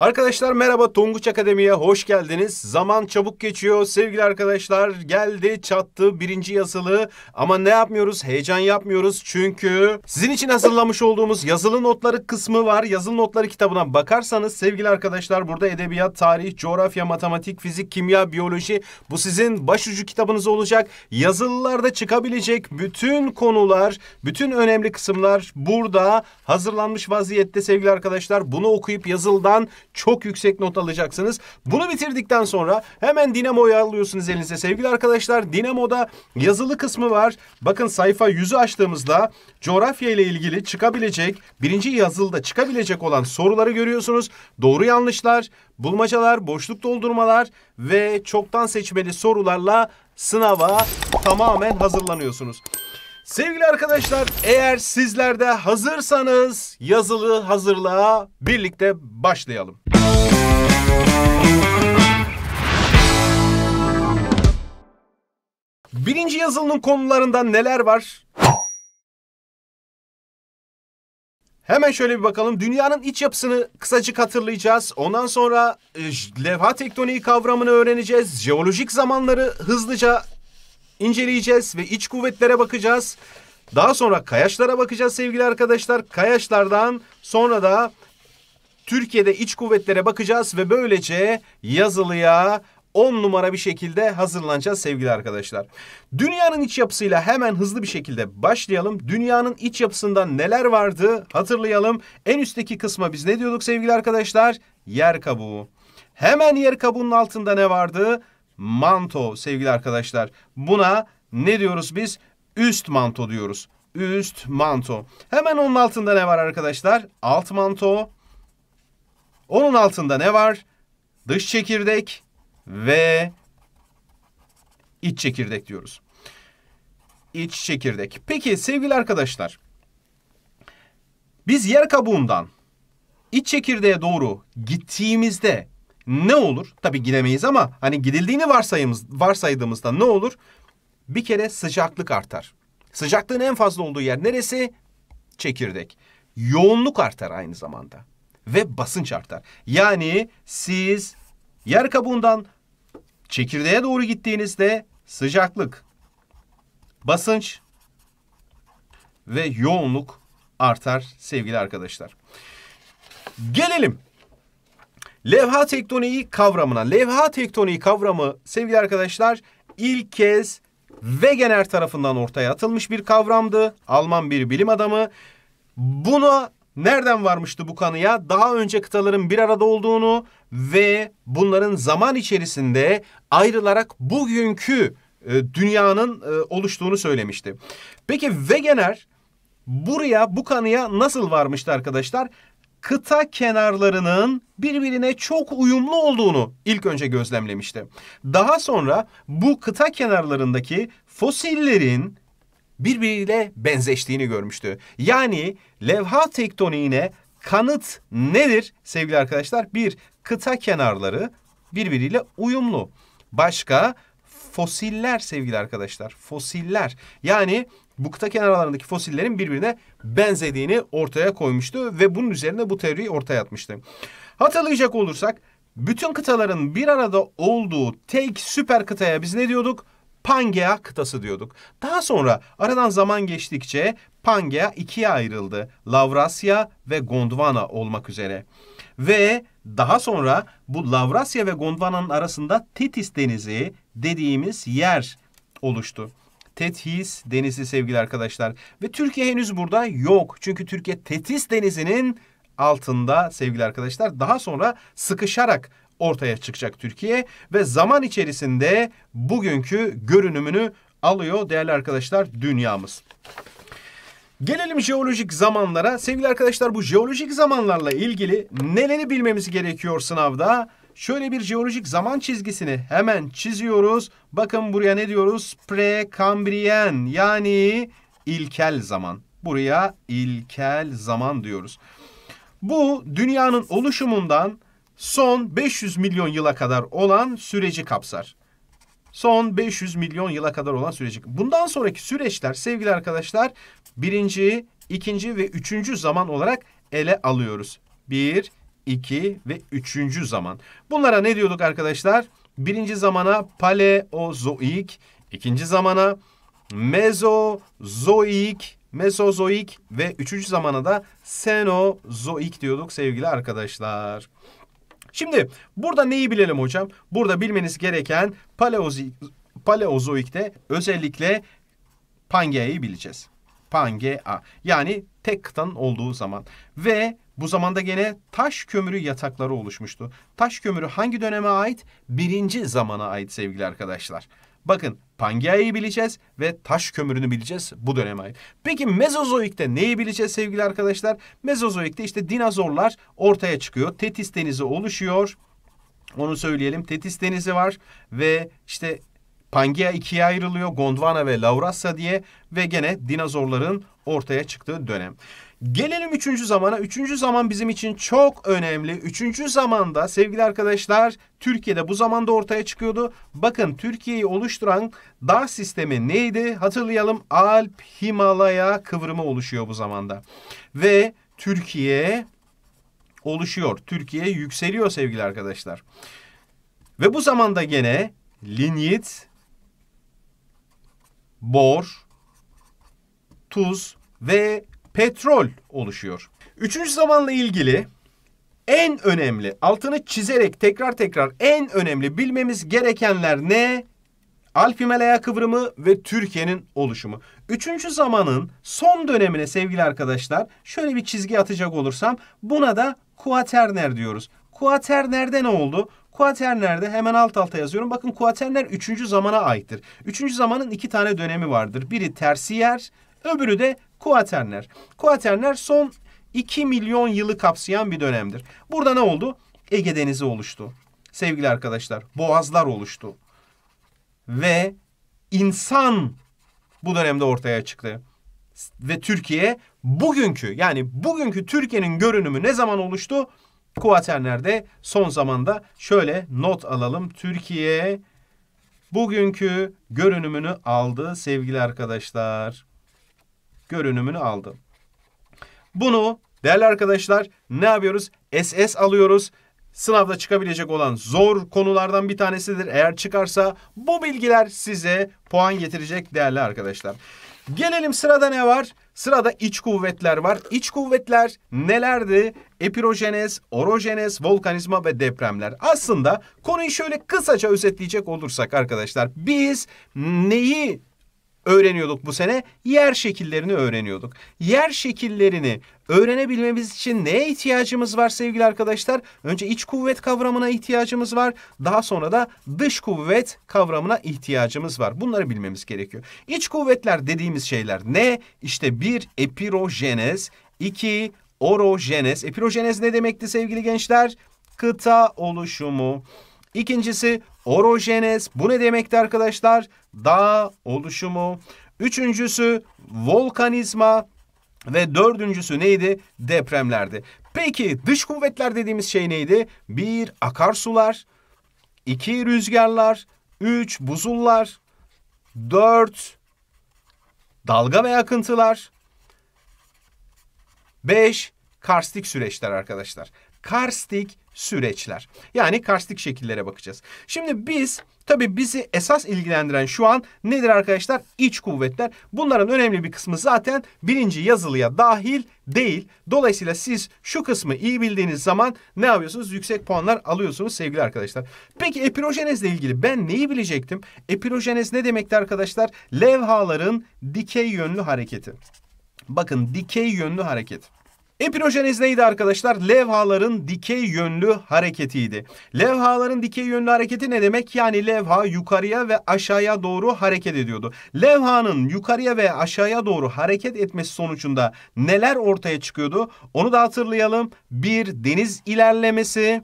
Arkadaşlar merhaba Tonguç Akademi'ye hoş geldiniz. Zaman çabuk geçiyor sevgili arkadaşlar. Geldi çattı birinci yazılı ama ne yapmıyoruz? Heyecan yapmıyoruz çünkü sizin için hazırlamış olduğumuz yazılı notları kısmı var. Yazılı notları kitabına bakarsanız sevgili arkadaşlar burada edebiyat, tarih, coğrafya, matematik, fizik, kimya, biyoloji bu sizin başucu kitabınız olacak. Yazılılarda çıkabilecek bütün konular, bütün önemli kısımlar burada hazırlanmış vaziyette sevgili arkadaşlar. Bunu okuyup yazıldan çok yüksek not alacaksınız. Bunu bitirdikten sonra hemen Dinamo'yu alıyorsunuz elinize sevgili arkadaşlar. Dinamo'da yazılı kısmı var. Bakın sayfa 100'ü açtığımızda coğrafya ile ilgili çıkabilecek birinci yazılda çıkabilecek olan soruları görüyorsunuz. Doğru yanlışlar, bulmacalar, boşluk doldurmalar ve çoktan seçmeli sorularla sınava tamamen hazırlanıyorsunuz. Sevgili arkadaşlar eğer sizler de hazırsanız yazılı hazırlığa birlikte başlayalım. Birinci yazılının konularından neler var? Hemen şöyle bir bakalım. Dünyanın iç yapısını kısacık hatırlayacağız. Ondan sonra e, levha tektoniği kavramını öğreneceğiz. Jeolojik zamanları hızlıca inceleyeceğiz ve iç kuvvetlere bakacağız. Daha sonra kayaçlara bakacağız sevgili arkadaşlar. Kayaçlardan sonra da Türkiye'de iç kuvvetlere bakacağız ve böylece yazılıya 10 numara bir şekilde hazırlanacağız sevgili arkadaşlar. Dünyanın iç yapısıyla hemen hızlı bir şekilde başlayalım. Dünyanın iç yapısında neler vardı hatırlayalım. En üstteki kısma biz ne diyorduk sevgili arkadaşlar? Yer kabuğu. Hemen yer kabuğunun altında ne vardı? manto sevgili arkadaşlar. Buna ne diyoruz biz? Üst manto diyoruz. Üst manto. Hemen onun altında ne var arkadaşlar? Alt manto. Onun altında ne var? Dış çekirdek ve iç çekirdek diyoruz. İç çekirdek. Peki sevgili arkadaşlar. Biz yer kabuğundan iç çekirdeğe doğru gittiğimizde ne olur? Tabii gidemeyiz ama hani gidildiğini varsayımız, varsaydığımızda ne olur? Bir kere sıcaklık artar. Sıcaklığın en fazla olduğu yer neresi? Çekirdek. Yoğunluk artar aynı zamanda. Ve basınç artar. Yani siz yer kabuğundan çekirdeğe doğru gittiğinizde sıcaklık, basınç ve yoğunluk artar sevgili arkadaşlar. Gelelim Levha tektoniği kavramına. Levha tektoniği kavramı sevgili arkadaşlar ilk kez Wegener tarafından ortaya atılmış bir kavramdı. Alman bir bilim adamı. Buna nereden varmıştı bu kanıya? Daha önce kıtaların bir arada olduğunu ve bunların zaman içerisinde ayrılarak bugünkü e, dünyanın e, oluştuğunu söylemişti. Peki Wegener buraya bu kanıya nasıl varmıştı arkadaşlar? kıta kenarlarının birbirine çok uyumlu olduğunu ilk önce gözlemlemişti. Daha sonra bu kıta kenarlarındaki fosillerin birbiriyle benzeştiğini görmüştü. Yani levha tektoniğine kanıt nedir sevgili arkadaşlar? Bir, kıta kenarları birbiriyle uyumlu. Başka fosiller sevgili arkadaşlar. Fosiller yani bu kıta kenarlarındaki fosillerin birbirine benzediğini ortaya koymuştu ve bunun üzerine bu teoriyi ortaya atmıştı. Hatırlayacak olursak bütün kıtaların bir arada olduğu tek süper kıtaya biz ne diyorduk? Pangea kıtası diyorduk. Daha sonra aradan zaman geçtikçe Pangea ikiye ayrıldı. Lavrasya ve Gondwana olmak üzere. Ve daha sonra bu Lavrasya ve Gondwana'nın arasında Titis Denizi dediğimiz yer oluştu. Tethys Denizi sevgili arkadaşlar. Ve Türkiye henüz burada yok. Çünkü Türkiye Tethys Denizi'nin altında sevgili arkadaşlar. Daha sonra sıkışarak ortaya çıkacak Türkiye ve zaman içerisinde bugünkü görünümünü alıyor değerli arkadaşlar dünyamız. Gelelim jeolojik zamanlara. Sevgili arkadaşlar bu jeolojik zamanlarla ilgili neleri bilmemiz gerekiyor sınavda? Şöyle bir jeolojik zaman çizgisini hemen çiziyoruz. Bakın buraya ne diyoruz? Prekambriyen yani ilkel zaman. Buraya ilkel zaman diyoruz. Bu dünyanın oluşumundan son 500 milyon yıla kadar olan süreci kapsar. Son 500 milyon yıla kadar olan süreci. Bundan sonraki süreçler sevgili arkadaşlar birinci, ikinci ve üçüncü zaman olarak ele alıyoruz. Bir, iki ve üçüncü zaman. Bunlara ne diyorduk arkadaşlar? Birinci zamana paleozoik, ikinci zamana mezozoik, mezozoik ve üçüncü zamana da senozoik diyorduk sevgili arkadaşlar. Şimdi burada neyi bilelim hocam? Burada bilmeniz gereken paleozoikte özellikle Pangea'yı bileceğiz. Pangea yani tek kıtanın olduğu zaman ve bu zamanda gene taş kömürü yatakları oluşmuştu. Taş kömürü hangi döneme ait? Birinci zamana ait sevgili arkadaşlar. Bakın Pangea'yı bileceğiz ve taş kömürünü bileceğiz bu döneme ait. Peki Mezozoik'te neyi bileceğiz sevgili arkadaşlar? Mezozoik'te işte dinozorlar ortaya çıkıyor. Tetis denizi oluşuyor. Onu söyleyelim. Tetis denizi var ve işte Pangea ikiye ayrılıyor. Gondwana ve Laurasia diye ve gene dinozorların ortaya çıktığı dönem. Gelelim üçüncü zamana. Üçüncü zaman bizim için çok önemli. Üçüncü zamanda sevgili arkadaşlar Türkiye'de bu zamanda ortaya çıkıyordu. Bakın Türkiye'yi oluşturan dağ sistemi neydi? Hatırlayalım Alp Himalaya kıvrımı oluşuyor bu zamanda. Ve Türkiye oluşuyor. Türkiye yükseliyor sevgili arkadaşlar. Ve bu zamanda gene linyit, bor, tuz ve petrol oluşuyor. Üçüncü zamanla ilgili en önemli, altını çizerek tekrar tekrar en önemli bilmemiz gerekenler ne? Alp kıvrımı ve Türkiye'nin oluşumu. Üçüncü zamanın son dönemine sevgili arkadaşlar şöyle bir çizgi atacak olursam buna da kuaterner diyoruz. Kuaternerde ne oldu? Kuaternerde hemen alt alta yazıyorum. Bakın kuaterner üçüncü zamana aittir. Üçüncü zamanın iki tane dönemi vardır. Biri tersiyer, Öbürü de Kuaternler. Kuaternler son 2 milyon yılı kapsayan bir dönemdir. Burada ne oldu? Ege Denizi oluştu. Sevgili arkadaşlar, boğazlar oluştu. Ve insan bu dönemde ortaya çıktı. Ve Türkiye bugünkü yani bugünkü Türkiye'nin görünümü ne zaman oluştu? Kuaternerde son zamanda şöyle not alalım. Türkiye bugünkü görünümünü aldı sevgili arkadaşlar görünümünü aldı. Bunu değerli arkadaşlar ne yapıyoruz? SS alıyoruz. Sınavda çıkabilecek olan zor konulardan bir tanesidir. Eğer çıkarsa bu bilgiler size puan getirecek değerli arkadaşlar. Gelelim sırada ne var? Sırada iç kuvvetler var. İç kuvvetler nelerdi? Epirojenez, orojenez, volkanizma ve depremler. Aslında konuyu şöyle kısaca özetleyecek olursak arkadaşlar biz neyi öğreniyorduk bu sene? Yer şekillerini öğreniyorduk. Yer şekillerini öğrenebilmemiz için neye ihtiyacımız var sevgili arkadaşlar? Önce iç kuvvet kavramına ihtiyacımız var. Daha sonra da dış kuvvet kavramına ihtiyacımız var. Bunları bilmemiz gerekiyor. İç kuvvetler dediğimiz şeyler ne? İşte bir epirojenez, iki orojenez. Epirojenez ne demekti sevgili gençler? Kıta oluşumu. İkincisi orojenez. Bu ne demekti arkadaşlar? dağ oluşumu. Üçüncüsü volkanizma ve dördüncüsü neydi? Depremlerdi. Peki dış kuvvetler dediğimiz şey neydi? Bir akarsular, iki rüzgarlar, üç buzullar, dört dalga ve akıntılar, beş karstik süreçler arkadaşlar. Karstik süreçler. Yani karstik şekillere bakacağız. Şimdi biz tabii bizi esas ilgilendiren şu an nedir arkadaşlar? İç kuvvetler. Bunların önemli bir kısmı zaten birinci yazılıya dahil değil. Dolayısıyla siz şu kısmı iyi bildiğiniz zaman ne yapıyorsunuz? Yüksek puanlar alıyorsunuz sevgili arkadaşlar. Peki epirojenezle ilgili ben neyi bilecektim? Epirojenez ne demekti arkadaşlar? Levhaların dikey yönlü hareketi. Bakın dikey yönlü hareket. Epirojenez neydi arkadaşlar? Levhaların dikey yönlü hareketiydi. Levhaların dikey yönlü hareketi ne demek? Yani levha yukarıya ve aşağıya doğru hareket ediyordu. Levhanın yukarıya ve aşağıya doğru hareket etmesi sonucunda neler ortaya çıkıyordu? Onu da hatırlayalım. Bir deniz ilerlemesi,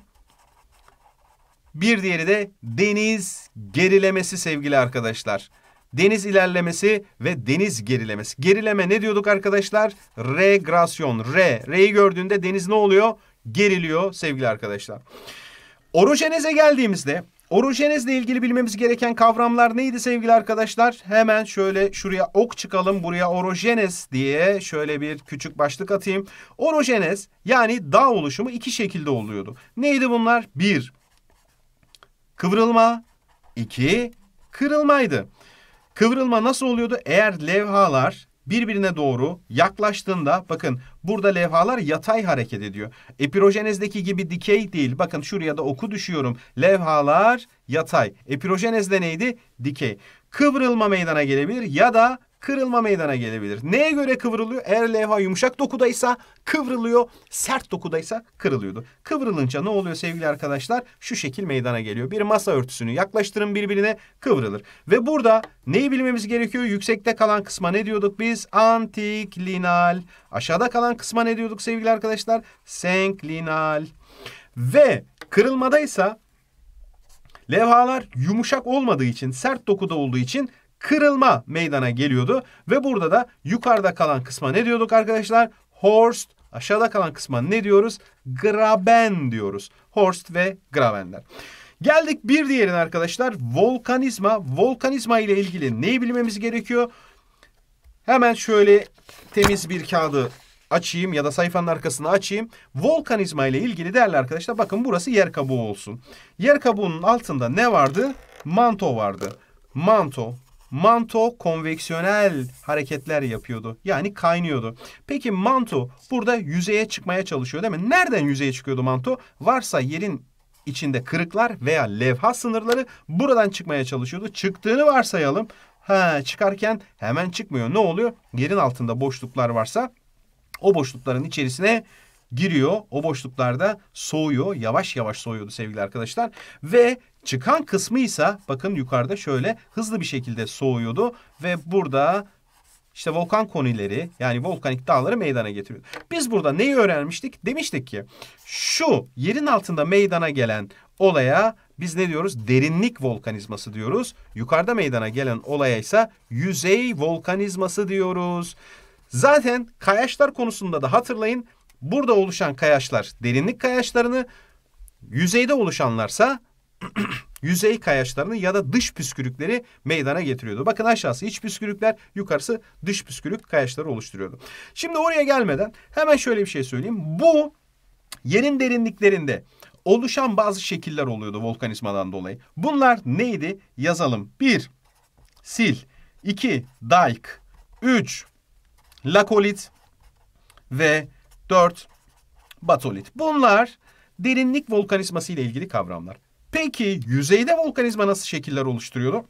bir diğeri de deniz gerilemesi sevgili arkadaşlar deniz ilerlemesi ve deniz gerilemesi. Gerileme ne diyorduk arkadaşlar? Regrasyon. Re. Reyi gördüğünde deniz ne oluyor? Geriliyor sevgili arkadaşlar. Orojenez'e geldiğimizde orojenezle ilgili bilmemiz gereken kavramlar neydi sevgili arkadaşlar? Hemen şöyle şuraya ok çıkalım. Buraya orojenez diye şöyle bir küçük başlık atayım. Orojenez yani dağ oluşumu iki şekilde oluyordu. Neydi bunlar? Bir, kıvrılma. iki kırılmaydı. Kıvrılma nasıl oluyordu? Eğer levhalar birbirine doğru yaklaştığında bakın burada levhalar yatay hareket ediyor. Epirojenezdeki gibi dikey değil. Bakın şuraya da oku düşüyorum. Levhalar yatay. Epirojenezde neydi? Dikey. Kıvrılma meydana gelebilir ya da kırılma meydana gelebilir. Neye göre kıvrılıyor? Eğer levha yumuşak dokudaysa kıvrılıyor, sert dokudaysa kırılıyordu. Kıvrılınca ne oluyor sevgili arkadaşlar? Şu şekil meydana geliyor. Bir masa örtüsünü yaklaştırın birbirine kıvrılır. Ve burada neyi bilmemiz gerekiyor? Yüksekte kalan kısma ne diyorduk biz? Antiklinal. Aşağıda kalan kısma ne diyorduk sevgili arkadaşlar? Senklinal. Ve kırılmadaysa Levhalar yumuşak olmadığı için, sert dokuda olduğu için kırılma meydana geliyordu. Ve burada da yukarıda kalan kısma ne diyorduk arkadaşlar? Horst. Aşağıda kalan kısma ne diyoruz? Graben diyoruz. Horst ve Grabenler. Geldik bir diğerine arkadaşlar. Volkanizma. Volkanizma ile ilgili neyi bilmemiz gerekiyor? Hemen şöyle temiz bir kağıdı açayım ya da sayfanın arkasını açayım. Volkanizma ile ilgili değerli arkadaşlar bakın burası yer kabuğu olsun. Yer kabuğunun altında ne vardı? Manto vardı. Manto, manto konveksiyonel hareketler yapıyordu. Yani kaynıyordu. Peki manto burada yüzeye çıkmaya çalışıyor değil mi? Nereden yüzeye çıkıyordu manto? Varsa yerin içinde kırıklar veya levha sınırları buradan çıkmaya çalışıyordu. Çıktığını varsayalım. Ha, çıkarken hemen çıkmıyor. Ne oluyor? Yerin altında boşluklar varsa o boşlukların içerisine giriyor. O boşluklarda soğuyor. Yavaş yavaş soğuyordu sevgili arkadaşlar. Ve çıkan kısmı ise bakın yukarıda şöyle hızlı bir şekilde soğuyordu. Ve burada işte volkan konileri yani volkanik dağları meydana getiriyor. Biz burada neyi öğrenmiştik? Demiştik ki şu yerin altında meydana gelen olaya biz ne diyoruz? Derinlik volkanizması diyoruz. Yukarıda meydana gelen olaya ise yüzey volkanizması diyoruz. Zaten kayaçlar konusunda da hatırlayın Burada oluşan kayaçlar derinlik kayaçlarını, yüzeyde oluşanlarsa yüzey kayaçlarını ya da dış püskürükleri meydana getiriyordu. Bakın aşağısı iç püskürükler, yukarısı dış püskürük kayaçları oluşturuyordu. Şimdi oraya gelmeden hemen şöyle bir şey söyleyeyim. Bu yerin derinliklerinde oluşan bazı şekiller oluyordu volkanizmadan dolayı. Bunlar neydi? Yazalım. Bir, sil. iki dike. Üç, lakolit. Ve 4 batolit. Bunlar derinlik volkanizması ile ilgili kavramlar. Peki yüzeyde volkanizma nasıl şekiller oluşturuyordu?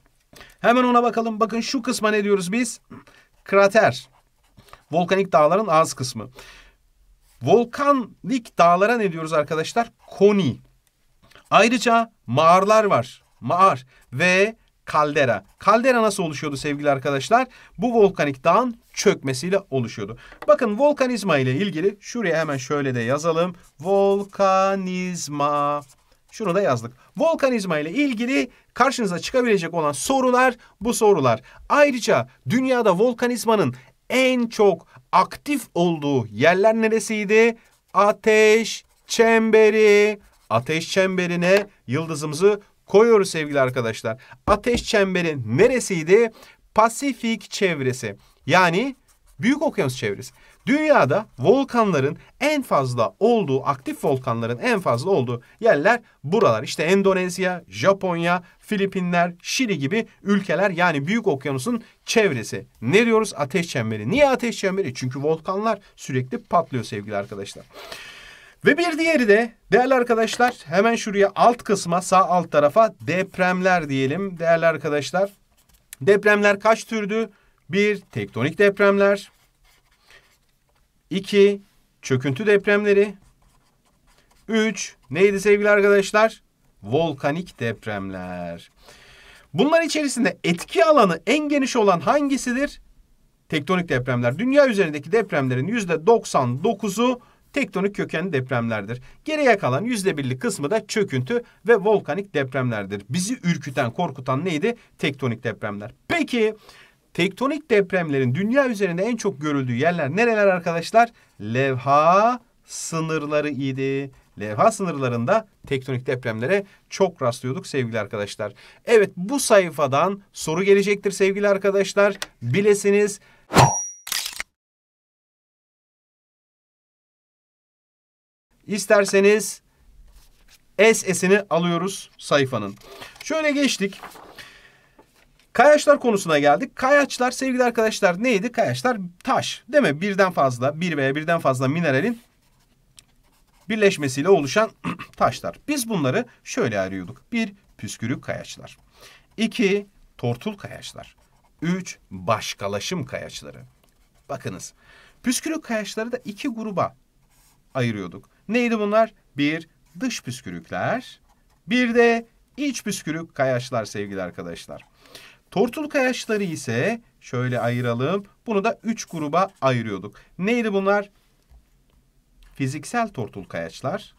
Hemen ona bakalım. Bakın şu kısma ne diyoruz biz? Krater. Volkanik dağların ağız kısmı. Volkanik dağlara ne diyoruz arkadaşlar? Koni. Ayrıca mağaralar var. Mağar ve kaldera. Kaldera nasıl oluşuyordu sevgili arkadaşlar? Bu volkanik dağın çökmesiyle oluşuyordu. Bakın volkanizma ile ilgili şuraya hemen şöyle de yazalım. Volkanizma. Şunu da yazdık. Volkanizma ile ilgili karşınıza çıkabilecek olan sorular bu sorular. Ayrıca dünyada volkanizmanın en çok aktif olduğu yerler neresiydi? Ateş çemberi. Ateş çemberine yıldızımızı koyuyoruz sevgili arkadaşlar. Ateş çemberi neresiydi? Pasifik çevresi. Yani Büyük Okyanus çevresi. Dünyada volkanların en fazla olduğu, aktif volkanların en fazla olduğu yerler buralar. İşte Endonezya, Japonya, Filipinler, Şili gibi ülkeler yani Büyük Okyanus'un çevresi. Ne diyoruz? Ateş çemberi. Niye ateş çemberi? Çünkü volkanlar sürekli patlıyor sevgili arkadaşlar. Ve bir diğeri de değerli arkadaşlar hemen şuraya alt kısma sağ alt tarafa depremler diyelim değerli arkadaşlar. Depremler kaç türdü? Bir tektonik depremler. iki çöküntü depremleri. üç neydi sevgili arkadaşlar? Volkanik depremler. Bunlar içerisinde etki alanı en geniş olan hangisidir? Tektonik depremler. Dünya üzerindeki depremlerin yüzde %99'u tektonik kökenli depremlerdir. Geriye kalan yüzde birlik kısmı da çöküntü ve volkanik depremlerdir. Bizi ürküten, korkutan neydi? Tektonik depremler. Peki tektonik depremlerin dünya üzerinde en çok görüldüğü yerler nereler arkadaşlar? Levha sınırları idi. Levha sınırlarında tektonik depremlere çok rastlıyorduk sevgili arkadaşlar. Evet bu sayfadan soru gelecektir sevgili arkadaşlar. Bilesiniz. İsterseniz SS'ini alıyoruz sayfanın. Şöyle geçtik. Kayaçlar konusuna geldik. Kayaçlar sevgili arkadaşlar neydi? Kayaçlar taş değil mi? Birden fazla bir veya birden fazla mineralin birleşmesiyle oluşan taşlar. Biz bunları şöyle arıyorduk: Bir püskürük kayaçlar. İki tortul kayaçlar. Üç başkalaşım kayaçları. Bakınız püskürük kayaçları da iki gruba ayırıyorduk. Neydi bunlar? Bir dış püskürükler, bir de iç püskürük kayaçlar sevgili arkadaşlar. Tortul kayaçları ise şöyle ayıralım. Bunu da üç gruba ayırıyorduk. Neydi bunlar? Fiziksel tortul kayaçlar,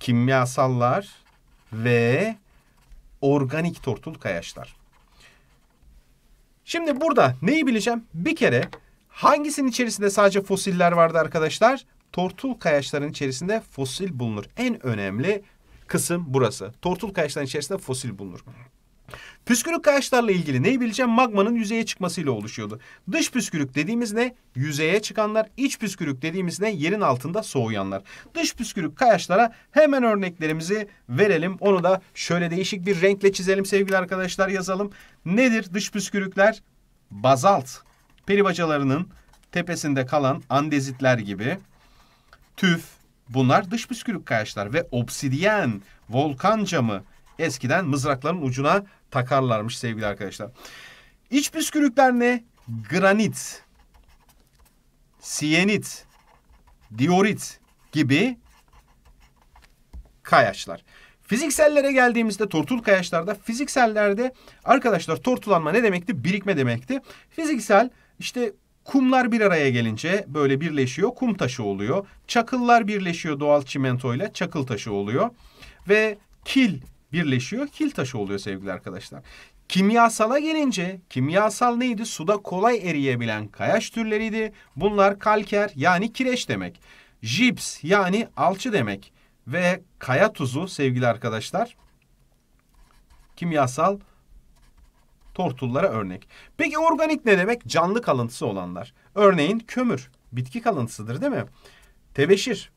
kimyasallar ve organik tortul kayaçlar. Şimdi burada neyi bileceğim? Bir kere Hangisinin içerisinde sadece fosiller vardı arkadaşlar? Tortul kayaçların içerisinde fosil bulunur. En önemli kısım burası. Tortul kayaçların içerisinde fosil bulunur. Püskürük kayaçlarla ilgili neyi bileceğim? Magmanın yüzeye çıkmasıyla oluşuyordu. Dış püskürük dediğimiz ne? Yüzeye çıkanlar. İç püskürük dediğimiz ne? Yerin altında soğuyanlar. Dış püskürük kayaçlara hemen örneklerimizi verelim. Onu da şöyle değişik bir renkle çizelim sevgili arkadaşlar yazalım. Nedir dış püskürükler? Bazalt, peri bacalarının tepesinde kalan andezitler gibi tüf bunlar dış püskürük kayaçlar ve obsidiyen volkan camı eskiden mızrakların ucuna takarlarmış sevgili arkadaşlar. İç püskürükler ne? Granit, siyenit, diorit gibi kayaçlar. Fiziksellere geldiğimizde tortul kayaçlarda fiziksellerde arkadaşlar tortulanma ne demekti? Birikme demekti. Fiziksel işte kumlar bir araya gelince böyle birleşiyor kum taşı oluyor. Çakıllar birleşiyor doğal çimentoyla çakıl taşı oluyor. Ve kil birleşiyor kil taşı oluyor sevgili arkadaşlar. Kimyasala gelince kimyasal neydi? Suda kolay eriyebilen kayaç türleriydi. Bunlar kalker yani kireç demek. Jips yani alçı demek. Ve kaya tuzu sevgili arkadaşlar kimyasal tortullara örnek. Peki organik ne demek? Canlı kalıntısı olanlar. Örneğin kömür, bitki kalıntısıdır değil mi? Tebeşir,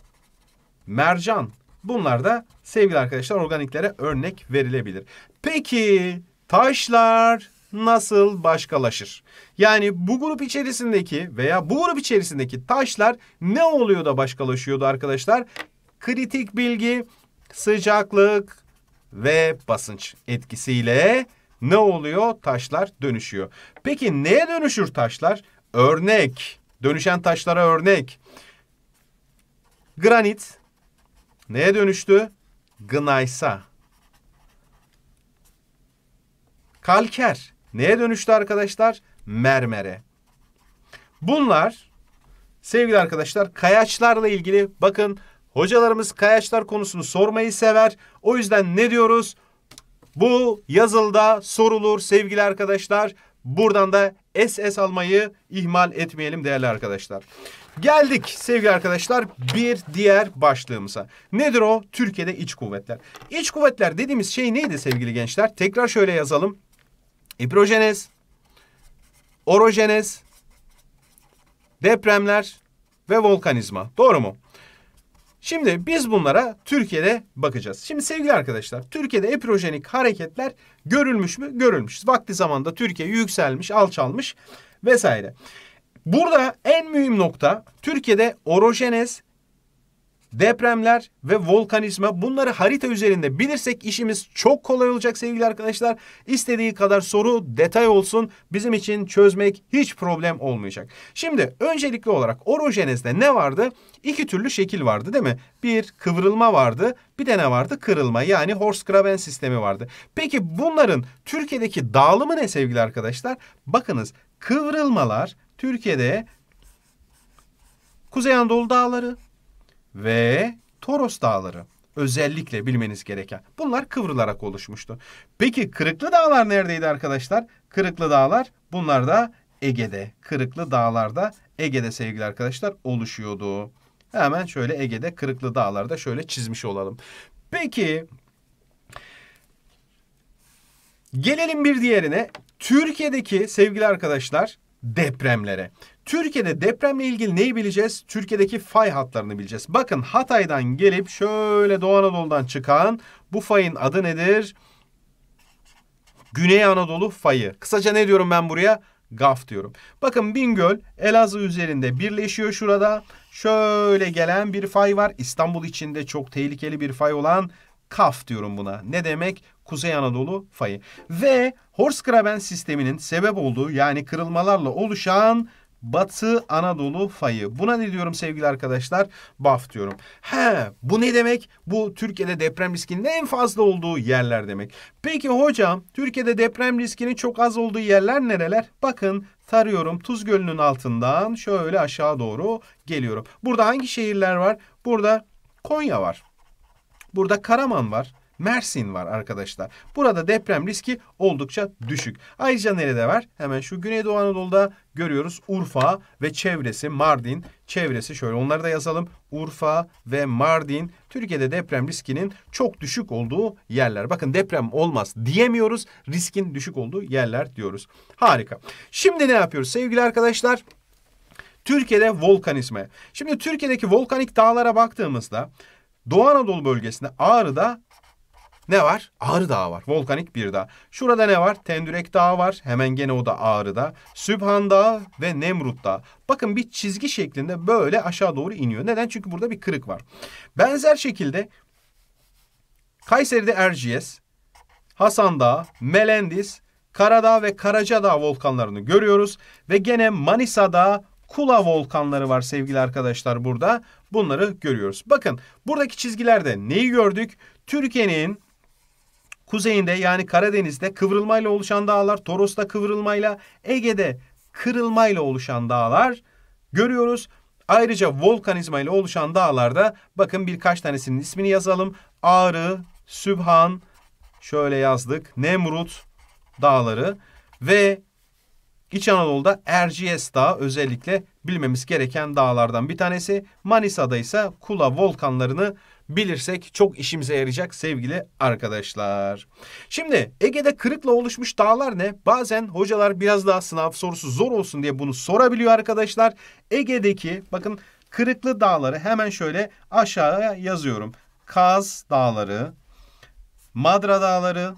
mercan bunlar da sevgili arkadaşlar organiklere örnek verilebilir. Peki taşlar nasıl başkalaşır? Yani bu grup içerisindeki veya bu grup içerisindeki taşlar ne oluyor da başkalaşıyordu arkadaşlar? Kritik bilgi, sıcaklık ve basınç etkisiyle ne oluyor? Taşlar dönüşüyor. Peki neye dönüşür taşlar? Örnek. Dönüşen taşlara örnek. Granit neye dönüştü? Gneisa. Kalker neye dönüştü arkadaşlar? Mermere. Bunlar sevgili arkadaşlar kayaçlarla ilgili bakın hocalarımız kayaçlar konusunu sormayı sever. O yüzden ne diyoruz? Bu yazılda sorulur sevgili arkadaşlar. Buradan da SS almayı ihmal etmeyelim değerli arkadaşlar. Geldik sevgili arkadaşlar bir diğer başlığımıza. Nedir o? Türkiye'de iç kuvvetler. İç kuvvetler dediğimiz şey neydi sevgili gençler? Tekrar şöyle yazalım. İprojenez, orojenez, depremler ve volkanizma. Doğru mu? Şimdi biz bunlara Türkiye'de bakacağız. Şimdi sevgili arkadaşlar Türkiye'de epirojenik hareketler görülmüş mü? Görülmüş. Vakti zamanda Türkiye yükselmiş, alçalmış vesaire. Burada en mühim nokta Türkiye'de orojenez depremler ve volkanizma bunları harita üzerinde bilirsek işimiz çok kolay olacak sevgili arkadaşlar. İstediği kadar soru detay olsun bizim için çözmek hiç problem olmayacak. Şimdi öncelikli olarak orojenezde ne vardı? İki türlü şekil vardı değil mi? Bir kıvrılma vardı bir de ne vardı? Kırılma yani horse graben sistemi vardı. Peki bunların Türkiye'deki dağılımı ne sevgili arkadaşlar? Bakınız kıvrılmalar Türkiye'de Kuzey Anadolu dağları, ve Toros Dağları özellikle bilmeniz gereken. Bunlar kıvrılarak oluşmuştu. Peki Kırıklı Dağlar neredeydi arkadaşlar? Kırıklı Dağlar bunlar da Ege'de. Kırıklı Dağlar'da Ege'de sevgili arkadaşlar oluşuyordu. Hemen şöyle Ege'de Kırıklı Dağlar'da şöyle çizmiş olalım. Peki gelelim bir diğerine. Türkiye'deki sevgili arkadaşlar depremlere. Türkiye'de depremle ilgili neyi bileceğiz? Türkiye'deki fay hatlarını bileceğiz. Bakın Hatay'dan gelip şöyle Doğu Anadolu'dan çıkan bu fayın adı nedir? Güney Anadolu fayı. Kısaca ne diyorum ben buraya? Gaf diyorum. Bakın Bingöl Elazığ üzerinde birleşiyor şurada. Şöyle gelen bir fay var. İstanbul içinde çok tehlikeli bir fay olan Kaf diyorum buna. Ne demek? Kuzey Anadolu fayı. Ve Horskraben sisteminin sebep olduğu yani kırılmalarla oluşan Batı Anadolu fayı. Buna ne diyorum sevgili arkadaşlar? BAF diyorum. He bu ne demek? Bu Türkiye'de deprem riskinin en fazla olduğu yerler demek. Peki hocam Türkiye'de deprem riskinin çok az olduğu yerler nereler? Bakın tarıyorum Tuz Gölü'nün altından şöyle aşağı doğru geliyorum. Burada hangi şehirler var? Burada Konya var. Burada Karaman var. Mersin var arkadaşlar. Burada deprem riski oldukça düşük. Ayrıca nerede var? Hemen şu Güneydoğu Anadolu'da görüyoruz. Urfa ve çevresi Mardin çevresi şöyle onları da yazalım. Urfa ve Mardin Türkiye'de deprem riskinin çok düşük olduğu yerler. Bakın deprem olmaz diyemiyoruz. Riskin düşük olduğu yerler diyoruz. Harika. Şimdi ne yapıyoruz sevgili arkadaşlar? Türkiye'de volkanizme. Şimdi Türkiye'deki volkanik dağlara baktığımızda Doğu Anadolu bölgesinde Ağrı'da ne var? Ağrı Dağı var. Volkanik bir dağ. Şurada ne var? Tendürek Dağı var. Hemen gene o da Ağrı Dağı, Sübhan Dağı ve Nemrut Dağı. Bakın bir çizgi şeklinde böyle aşağı doğru iniyor. Neden? Çünkü burada bir kırık var. Benzer şekilde Kayseri'de Erciyes, Hasan Dağı, Melendis, Karadağ ve Karacadağ volkanlarını görüyoruz. Ve gene Manisa'da Kula volkanları var sevgili arkadaşlar burada. Bunları görüyoruz. Bakın buradaki çizgilerde neyi gördük? Türkiye'nin Kuzeyinde yani Karadeniz'de kıvrılmayla oluşan dağlar, Toros'ta kıvrılmayla, Ege'de kırılmayla oluşan dağlar görüyoruz. Ayrıca volkanizma ile oluşan dağlarda bakın birkaç tanesinin ismini yazalım. Ağrı, Sübhan, şöyle yazdık. Nemrut dağları ve İç Anadolu'da Erciyes Dağı özellikle bilmemiz gereken dağlardan bir tanesi. Manisa'da ise Kula volkanlarını bilirsek çok işimize yarayacak sevgili arkadaşlar. Şimdi Ege'de kırıkla oluşmuş dağlar ne? Bazen hocalar biraz daha sınav sorusu zor olsun diye bunu sorabiliyor arkadaşlar. Ege'deki bakın kırıklı dağları hemen şöyle aşağıya yazıyorum. Kaz Dağları, Madra Dağları,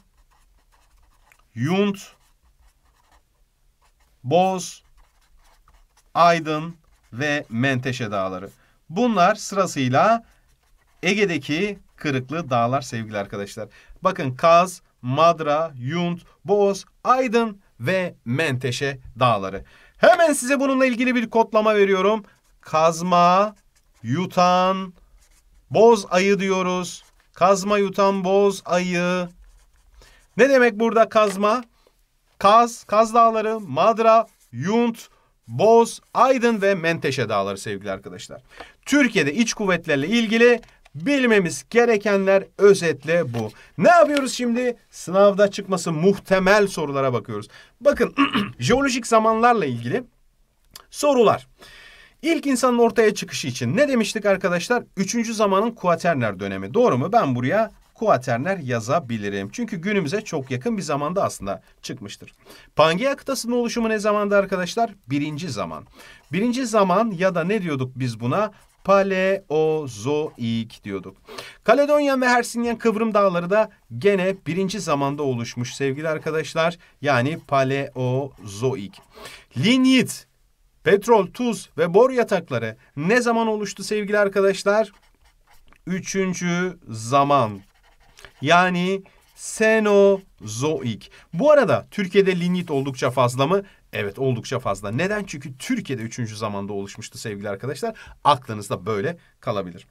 Yunt, Boz, Aydın ve Menteşe Dağları. Bunlar sırasıyla Ege'deki kırıklı dağlar sevgili arkadaşlar. Bakın Kaz, Madra, Yunt, Boğaz, Aydın ve Menteşe dağları. Hemen size bununla ilgili bir kodlama veriyorum. Kazma, yutan, boz ayı diyoruz. Kazma, yutan, boz ayı. Ne demek burada kazma? Kaz, Kaz Dağları, Madra, Yunt, Boz, Aydın ve Menteşe Dağları sevgili arkadaşlar. Türkiye'de iç kuvvetlerle ilgili Bilmemiz gerekenler özetle bu. Ne yapıyoruz şimdi? Sınavda çıkması muhtemel sorulara bakıyoruz. Bakın jeolojik zamanlarla ilgili sorular. İlk insanın ortaya çıkışı için ne demiştik arkadaşlar? Üçüncü zamanın kuaterner dönemi. Doğru mu? Ben buraya kuaterner yazabilirim. Çünkü günümüze çok yakın bir zamanda aslında çıkmıştır. Pangea kıtasının oluşumu ne zamanda arkadaşlar? Birinci zaman. Birinci zaman ya da ne diyorduk biz buna? Paleozoik diyorduk. Kaledonya ve Hersinyen Kıvrım Dağları da gene birinci zamanda oluşmuş sevgili arkadaşlar. Yani Paleozoik. Linyit, petrol, tuz ve bor yatakları ne zaman oluştu sevgili arkadaşlar? Üçüncü zaman. Yani Senozoik. Bu arada Türkiye'de linyit oldukça fazla mı? Evet oldukça fazla. Neden? Çünkü Türkiye'de üçüncü zamanda oluşmuştu sevgili arkadaşlar. Aklınızda böyle kalabilir.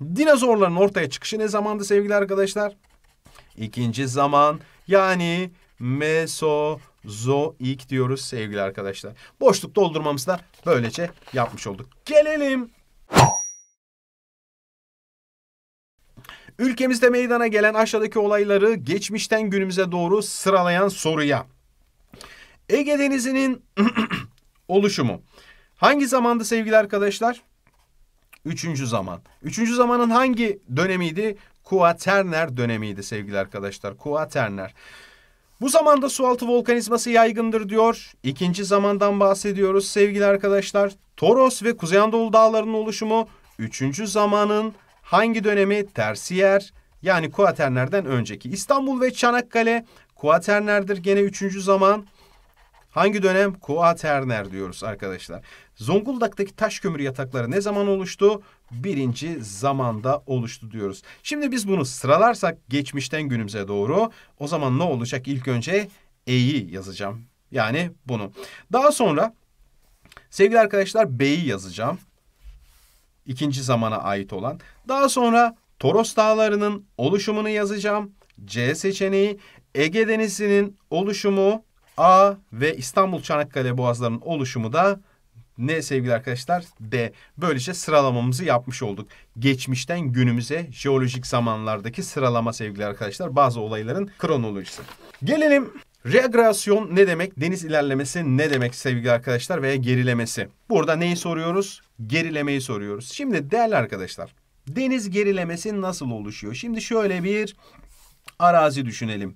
Dinozorların ortaya çıkışı ne zamandı sevgili arkadaşlar? İkinci zaman yani Mesozoik diyoruz sevgili arkadaşlar. Boşluk doldurmamızı da böylece yapmış olduk. Gelelim Ülkemizde meydana gelen aşağıdaki olayları geçmişten günümüze doğru sıralayan soruya. Ege Denizi'nin oluşumu. Hangi zamanda sevgili arkadaşlar? Üçüncü zaman. Üçüncü zamanın hangi dönemiydi? Kuaterner dönemiydi sevgili arkadaşlar. Kuaterner. Bu zamanda sualtı volkanizması yaygındır diyor. İkinci zamandan bahsediyoruz sevgili arkadaşlar. Toros ve Kuzey Anadolu dağlarının oluşumu. Üçüncü zamanın hangi dönemi? Tersiyer yani kuaternerden önceki. İstanbul ve Çanakkale kuaternerdir gene üçüncü zaman. Hangi dönem? Kuaterner diyoruz arkadaşlar. Zonguldak'taki taş kömür yatakları ne zaman oluştu? Birinci zamanda oluştu diyoruz. Şimdi biz bunu sıralarsak geçmişten günümüze doğru o zaman ne olacak? İlk önce E'yi yazacağım. Yani bunu. Daha sonra sevgili arkadaşlar B'yi yazacağım. İkinci zamana ait olan. Daha sonra Toros Dağları'nın oluşumunu yazacağım. C seçeneği. Ege Denizi'nin oluşumu A ve İstanbul Çanakkale Boğazları'nın oluşumu da ne sevgili arkadaşlar? D. Böylece sıralamamızı yapmış olduk. Geçmişten günümüze jeolojik zamanlardaki sıralama sevgili arkadaşlar. Bazı olayların kronolojisi. Gelelim Regrasyon ne demek? Deniz ilerlemesi ne demek sevgili arkadaşlar veya gerilemesi? Burada neyi soruyoruz? Gerilemeyi soruyoruz. Şimdi değerli arkadaşlar, deniz gerilemesi nasıl oluşuyor? Şimdi şöyle bir arazi düşünelim.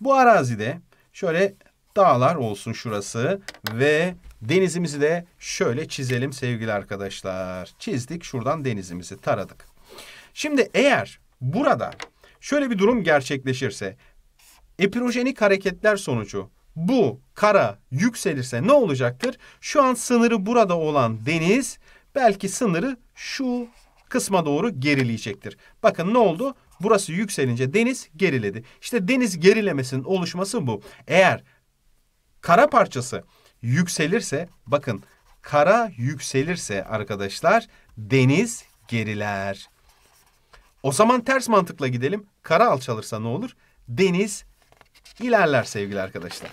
Bu arazide şöyle dağlar olsun şurası ve denizimizi de şöyle çizelim sevgili arkadaşlar. Çizdik şuradan denizimizi taradık. Şimdi eğer burada şöyle bir durum gerçekleşirse epirojenik hareketler sonucu bu kara yükselirse ne olacaktır? Şu an sınırı burada olan deniz belki sınırı şu kısma doğru gerileyecektir. Bakın ne oldu? Burası yükselince deniz geriledi. İşte deniz gerilemesinin oluşması bu. Eğer Kara parçası yükselirse bakın kara yükselirse arkadaşlar deniz geriler. O zaman ters mantıkla gidelim. Kara alçalırsa ne olur? Deniz ilerler sevgili arkadaşlar.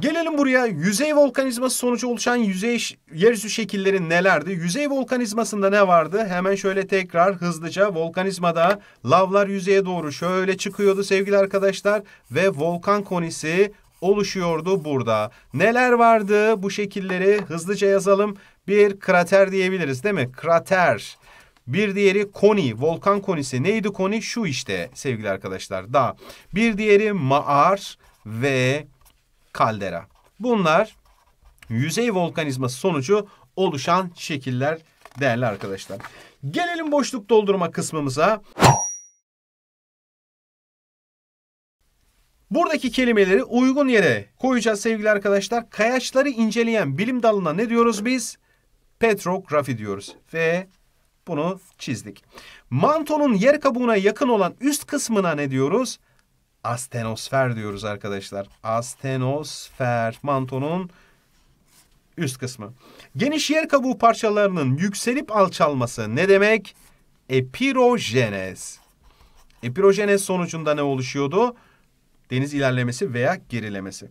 Gelelim buraya. Yüzey volkanizması sonucu oluşan yüzey yeryüzü şekilleri nelerdi? Yüzey volkanizmasında ne vardı? Hemen şöyle tekrar hızlıca volkanizmada lavlar yüzeye doğru şöyle çıkıyordu sevgili arkadaşlar ve volkan konisi oluşuyordu burada. Neler vardı bu şekilleri hızlıca yazalım. Bir krater diyebiliriz değil mi? Krater. Bir diğeri koni, volkan konisi. Neydi koni? Şu işte sevgili arkadaşlar. Da. Bir diğeri maar ve kaldera. Bunlar yüzey volkanizması sonucu oluşan şekiller değerli arkadaşlar. Gelelim boşluk doldurma kısmımıza. Buradaki kelimeleri uygun yere koyacağız sevgili arkadaşlar. Kayaçları inceleyen bilim dalına ne diyoruz biz? Petrografi diyoruz. Ve bunu çizdik. Mantonun yer kabuğuna yakın olan üst kısmına ne diyoruz? Astenosfer diyoruz arkadaşlar. Astenosfer mantonun üst kısmı. Geniş yer kabuğu parçalarının yükselip alçalması ne demek? Epirojenez. Epirojenez sonucunda ne oluşuyordu? Deniz ilerlemesi veya gerilemesi.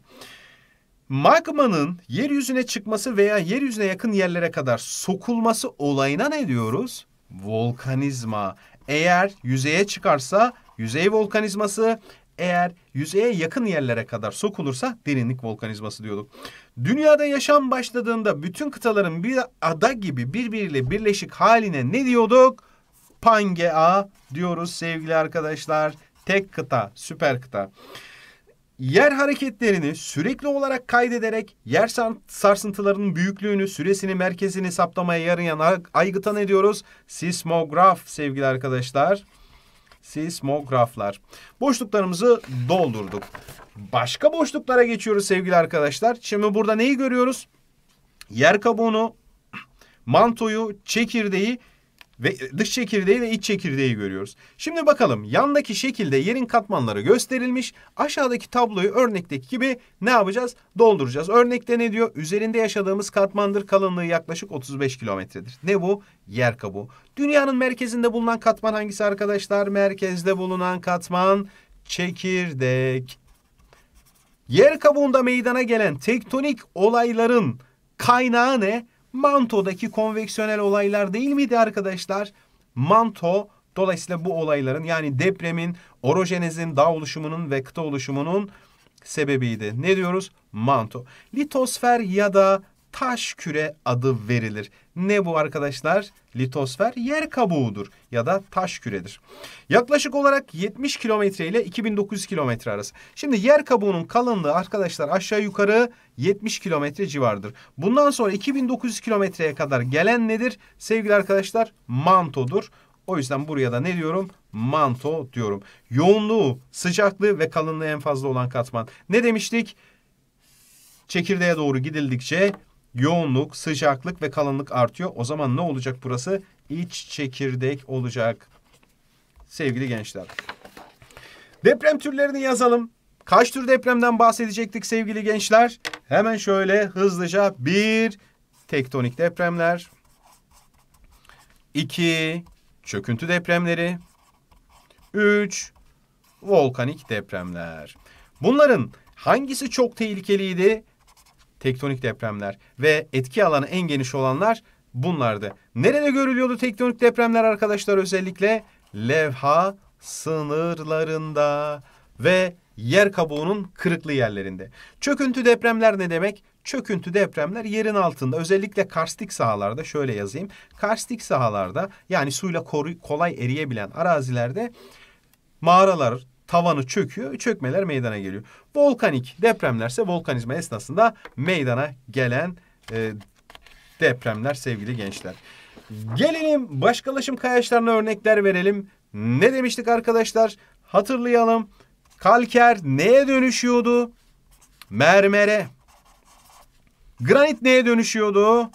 Magmanın yeryüzüne çıkması veya yeryüzüne yakın yerlere kadar sokulması olayına ne diyoruz? Volkanizma. Eğer yüzeye çıkarsa yüzey volkanizması, eğer yüzeye yakın yerlere kadar sokulursa derinlik volkanizması diyorduk. Dünyada yaşam başladığında bütün kıtaların bir ada gibi birbiriyle birleşik haline ne diyorduk? Pangea diyoruz sevgili arkadaşlar. Tek kıta, süper kıta yer hareketlerini sürekli olarak kaydederek yer sarsıntılarının büyüklüğünü, süresini, merkezini saptamaya yarayan aygıtan ediyoruz. Sismograf sevgili arkadaşlar. Sismograflar. Boşluklarımızı doldurduk. Başka boşluklara geçiyoruz sevgili arkadaşlar. Şimdi burada neyi görüyoruz? Yer kabuğunu, mantoyu, çekirdeği ve dış çekirdeği ve iç çekirdeği görüyoruz. Şimdi bakalım yandaki şekilde yerin katmanları gösterilmiş. Aşağıdaki tabloyu örnekteki gibi ne yapacağız? Dolduracağız. Örnekte ne diyor? Üzerinde yaşadığımız katmandır kalınlığı yaklaşık 35 kilometredir. Ne bu? Yer kabuğu. Dünyanın merkezinde bulunan katman hangisi arkadaşlar? Merkezde bulunan katman çekirdek. Yer kabuğunda meydana gelen tektonik olayların kaynağı ne? Manto'daki konveksiyonel olaylar değil miydi arkadaşlar? Manto dolayısıyla bu olayların yani depremin, orojenezin, dağ oluşumunun ve kıta oluşumunun sebebiydi. Ne diyoruz? Manto. Litosfer ya da taş küre adı verilir. Ne bu arkadaşlar? Litosfer yer kabuğudur ya da taş küredir. Yaklaşık olarak 70 kilometre ile 2900 kilometre arası. Şimdi yer kabuğunun kalınlığı arkadaşlar aşağı yukarı 70 kilometre civardır. Bundan sonra 2900 kilometreye kadar gelen nedir? Sevgili arkadaşlar mantodur. O yüzden buraya da ne diyorum? Manto diyorum. Yoğunluğu, sıcaklığı ve kalınlığı en fazla olan katman. Ne demiştik? Çekirdeğe doğru gidildikçe yoğunluk, sıcaklık ve kalınlık artıyor. O zaman ne olacak burası? İç çekirdek olacak. Sevgili gençler. Deprem türlerini yazalım. Kaç tür depremden bahsedecektik sevgili gençler? Hemen şöyle hızlıca bir tektonik depremler. 2. Çöküntü depremleri. Üç Volkanik depremler. Bunların hangisi çok tehlikeliydi? tektonik depremler ve etki alanı en geniş olanlar bunlardı. Nerede görülüyordu tektonik depremler arkadaşlar özellikle? Levha sınırlarında ve yer kabuğunun kırıklı yerlerinde. Çöküntü depremler ne demek? Çöküntü depremler yerin altında özellikle karstik sahalarda şöyle yazayım. Karstik sahalarda yani suyla kolay eriyebilen arazilerde mağaralar, tavanı çöküyor. Çökmeler meydana geliyor. Volkanik depremlerse volkanizma esnasında meydana gelen e, depremler sevgili gençler. Gelelim başkalaşım kayaçlarına örnekler verelim. Ne demiştik arkadaşlar? Hatırlayalım. Kalker neye dönüşüyordu? Mermere. Granit neye dönüşüyordu?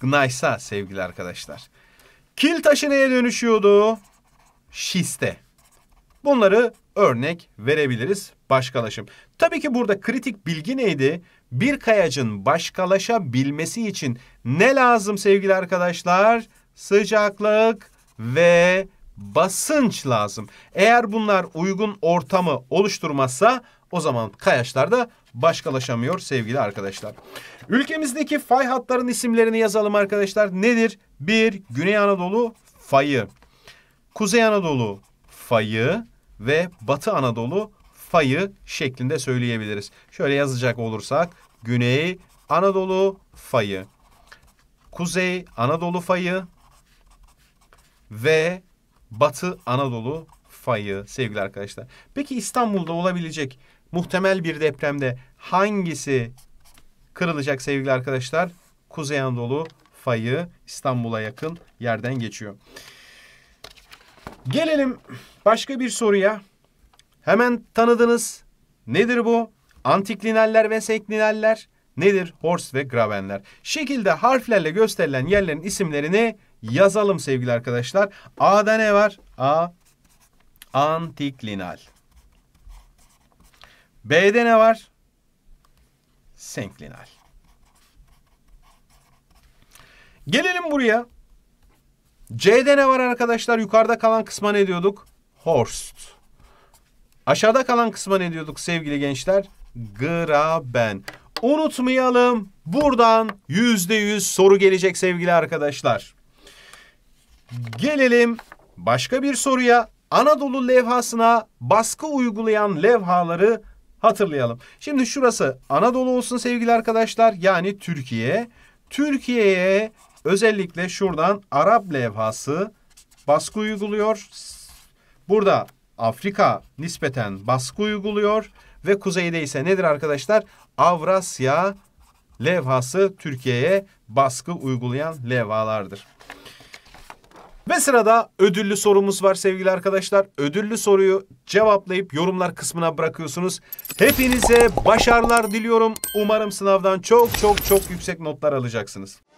Gnaysa sevgili arkadaşlar. Kil taşı neye dönüşüyordu? Şiste. Bunları örnek verebiliriz başkalaşım. Tabii ki burada kritik bilgi neydi? Bir kayacın başkalaşabilmesi için ne lazım sevgili arkadaşlar? Sıcaklık ve basınç lazım. Eğer bunlar uygun ortamı oluşturmazsa o zaman da başkalaşamıyor sevgili arkadaşlar. Ülkemizdeki fay hatlarının isimlerini yazalım arkadaşlar. Nedir? Bir Güney Anadolu fayı. Kuzey Anadolu fayı ve Batı Anadolu fayı şeklinde söyleyebiliriz. Şöyle yazacak olursak Güney Anadolu fayı, Kuzey Anadolu fayı ve Batı Anadolu fayı sevgili arkadaşlar. Peki İstanbul'da olabilecek muhtemel bir depremde hangisi kırılacak sevgili arkadaşlar? Kuzey Anadolu fayı İstanbul'a yakın yerden geçiyor. Gelelim başka bir soruya. Hemen tanıdınız. Nedir bu? Antiklinaller ve seklineller nedir? Horst ve Grabenler. Şekilde harflerle gösterilen yerlerin isimlerini yazalım sevgili arkadaşlar. A'da ne var? A. Antiklinal. B'de ne var? Senklinal. Gelelim buraya. C'de ne var arkadaşlar? Yukarıda kalan kısma ne diyorduk? Horst. Aşağıda kalan kısma ne diyorduk sevgili gençler? Graben. Unutmayalım. Buradan %100 soru gelecek sevgili arkadaşlar. Gelelim başka bir soruya. Anadolu levhasına baskı uygulayan levhaları hatırlayalım. Şimdi şurası Anadolu olsun sevgili arkadaşlar. Yani Türkiye. Türkiye'ye Özellikle şuradan Arap levhası baskı uyguluyor. Burada Afrika nispeten baskı uyguluyor ve kuzeyde ise nedir arkadaşlar? Avrasya levhası Türkiye'ye baskı uygulayan levhalardır. Ve sırada ödüllü sorumuz var sevgili arkadaşlar. Ödüllü soruyu cevaplayıp yorumlar kısmına bırakıyorsunuz. Hepinize başarılar diliyorum. Umarım sınavdan çok çok çok yüksek notlar alacaksınız.